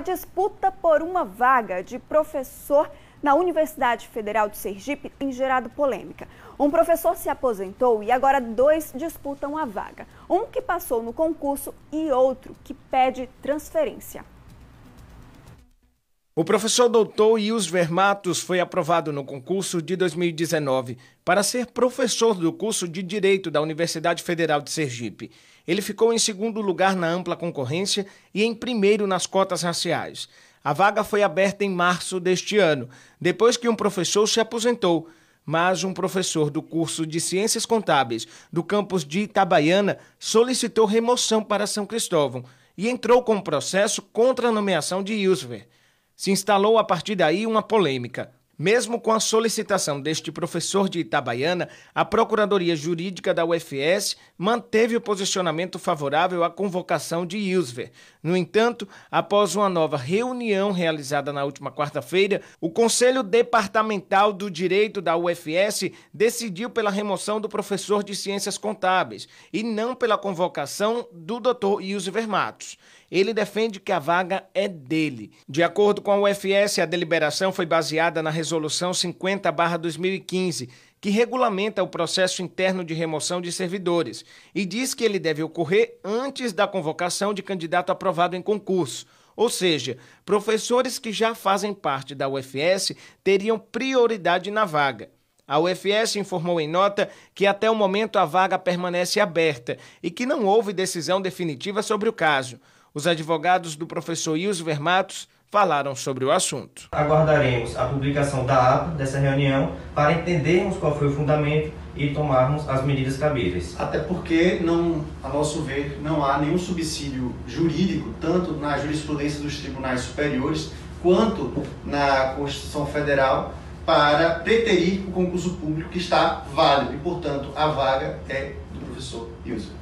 a disputa por uma vaga de professor na Universidade Federal de Sergipe tem gerado polêmica. Um professor se aposentou e agora dois disputam a vaga. Um que passou no concurso e outro que pede transferência. O professor doutor Ius Vermatos foi aprovado no concurso de 2019 para ser professor do curso de Direito da Universidade Federal de Sergipe. Ele ficou em segundo lugar na ampla concorrência e em primeiro nas cotas raciais. A vaga foi aberta em março deste ano, depois que um professor se aposentou. Mas um professor do curso de Ciências Contábeis do campus de Itabaiana solicitou remoção para São Cristóvão e entrou com processo contra a nomeação de Yusver se instalou a partir daí uma polêmica. Mesmo com a solicitação deste professor de Itabaiana, a Procuradoria Jurídica da UFS manteve o posicionamento favorável à convocação de Ilsver, no entanto, após uma nova reunião realizada na última quarta-feira, o Conselho Departamental do Direito da UFS decidiu pela remoção do professor de Ciências Contábeis e não pela convocação do Dr. Ilsever Matos. Ele defende que a vaga é dele. De acordo com a UFS, a deliberação foi baseada na Resolução 50-2015 que regulamenta o processo interno de remoção de servidores e diz que ele deve ocorrer antes da convocação de candidato aprovado em concurso. Ou seja, professores que já fazem parte da UFS teriam prioridade na vaga. A UFS informou em nota que até o momento a vaga permanece aberta e que não houve decisão definitiva sobre o caso. Os advogados do professor Ilso Vermatos falaram sobre o assunto. Aguardaremos a publicação da ata dessa reunião para entendermos qual foi o fundamento e tomarmos as medidas cabíveis. Até porque, não, a nosso ver, não há nenhum subsídio jurídico, tanto na jurisprudência dos tribunais superiores quanto na Constituição Federal, para preterir o concurso público que está válido e, portanto, a vaga é do professor Wilson.